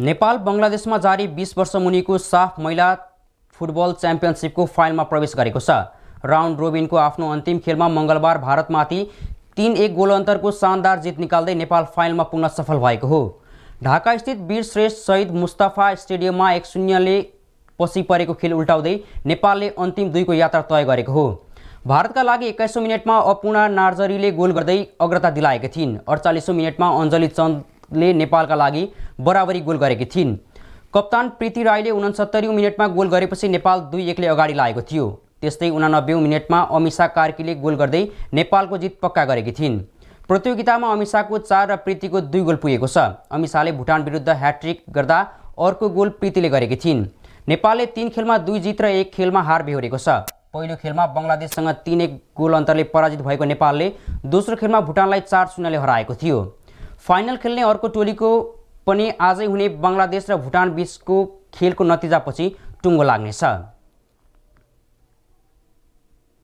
नेपाल बङ्गलादेशमा जारी बिस वर्ष मुनिको साफ महिला फुटबल च्याम्पियनसिपको फाइनलमा प्रवेश गरेको छ राउन्ड रोबिनको आफ्नो अन्तिम खेलमा मङ्गलबार भारतमाथि तिन एक गोल अन्तरको शानदार जित निकाल्दै नेपाल फाइनलमा पुग्न सफल भएको हो ढाकास्थित वीर श्रेष्ठ सहिद मुस्तफा स्टेडियममा एक शून्यले पछि परेको खेल उल्टाउँदै नेपालले अन्तिम दुईको यात्रा तय गरेको हो भारतका लागि एक्काइसौँ मिनटमा अपूर्णा नार्जरीले गोल गर्दै अग्रता दिलाएकी थिइन् अडचालिसौँ मिनटमा अञ्जली चन्द ले नेपालका लागि बराबरी गोल गरेकी थिइन् कप्तान प्रीति राईले उनसत्तरीौँ मिनटमा गोल गरेपछि नेपाल दुई एकले अगाडि लागेको थियो त्यस्तै उनानब्बे मिनटमा अमिषा कार्कीले गोल गर्दै नेपालको जित पक्का गरेकी थिइन् प्रतियोगितामा अमिषाको चार र प्रीतिको दुई गोल पुगेको छ अमिषाले भुटान विरुद्ध ह्याट्रिक गर्दा अर्को गोल प्रीतिले गरेकी थिइन् नेपालले तिन खेलमा दुई जित र एक खेलमा हार बेहोरेको छ पहिलो खेलमा बङ्गलादेशसँग तिन एक गोल अन्तरले पराजित भएको नेपालले दोस्रो खेलमा भुटानलाई चार शून्यले हराएको थियो फाइनल खेल्ने अर्को टोलीको पनि आजै हुने बङ्गलादेश र भुटान बिचको खेलको नतिजापछि टुङ्गो लाग्नेछ